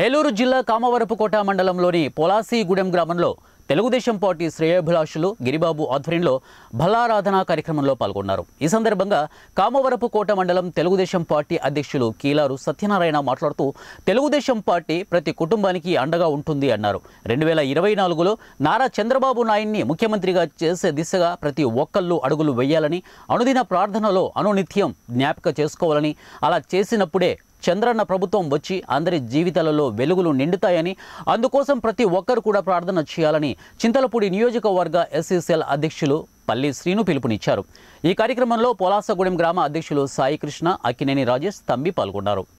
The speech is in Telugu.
ఏలూరు జిల్లా కామవరపుకోట మండలంలోని పొలాసిగూడెం గ్రామంలో తెలుగుదేశం పార్టీ శ్రేయాభిలాషులు గిరిబాబు ఆధ్వర్యంలో భల్లారాధన కార్యక్రమంలో పాల్గొన్నారు ఈ సందర్భంగా కామవరపుకోట మండలం తెలుగుదేశం పార్టీ అధ్యక్షులు కీలారు సత్యనారాయణ మాట్లాడుతూ తెలుగుదేశం పార్టీ ప్రతి కుటుంబానికి అండగా ఉంటుంది అన్నారు రెండు వేల ఇరవై నాలుగులో నారా చంద్రబాబు నాయుడిని ముఖ్యమంత్రిగా చేసే దిశగా ప్రతి ఒక్కళ్ళు అడుగులు వేయాలని అనుదిన ప్రార్థనలో అనునిత్యం జ్ఞాపిక చేసుకోవాలని అలా చేసినప్పుడే చంద్రన్న ప్రభుత్వం వచ్చి అందరి జీవితాలలో వెలుగులు నిండుతాయని అందుకోసం ప్రతి ఒక్కరు కూడా ప్రార్థన చేయాలని చింతలపూడి నియోజకవర్గ ఎస్ఎస్ఎల్ అధ్యక్షులు పల్లి శ్రీను పిలుపునిచ్చారు ఈ కార్యక్రమంలో పోలాసగూడెం గ్రామ అధ్యక్షులు సాయికృష్ణ అక్కినేని రాజేష్ తంబి పాల్గొన్నారు